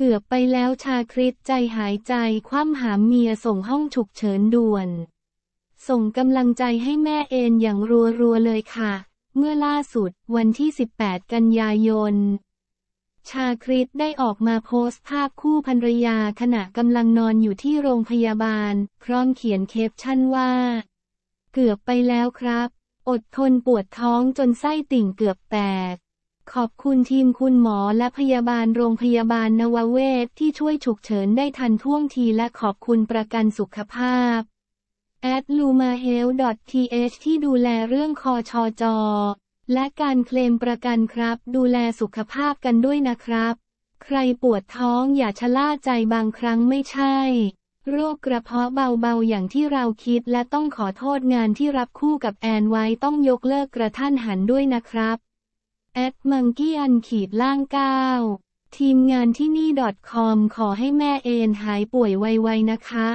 เกือบไปแล้วชาคริตใจหายใจคว่ำหามเมียส่งห้องฉุกเฉินด่วน ส่งกำลังใจให้แม่เอนอย่างรัวๆเลยค่ะ เมื่อล่าสุด วันที่ 18 กันยายน ชาคริตได้ออกมาโพสต์ภาพคู่ภรรยาขณะกำลังนอนอยู่ที่โรงพยาบาล พร้อมเขียนเคปชั่นว่า เกือบไปแล้วครับ อดทนปวดท้องจนไส้ติ่งเกือบแตกขอบคุณทีมคุณหมอและพยาบาลโรงพยาบาลนวเวศที่ช่วยฉุกเฉินได้ทันท่วงทีและขอบคุณประกันสุขภาพ a d l u m a h e l t h t h ที่ดูแลเรื่องคอชอจอและการเคลมประกันครับ ดูแลสุขภาพกันด้วยนะครับ ใครปวดท้องอย่าชะล่าใจบางครั้งไม่ใช่ โรคกระเพาะเบาๆอย่างที่เราคิดและต้องขอโทษงานที่รับคู่กับแอนไว้ต้องยกเลิกกระท่านหันด้วยนะครับแอดมังกี้อันขีดล่างก้าวทีมงานที่นี่ .com ขอให้แม่เอนหายป่วยไวๆนะคะ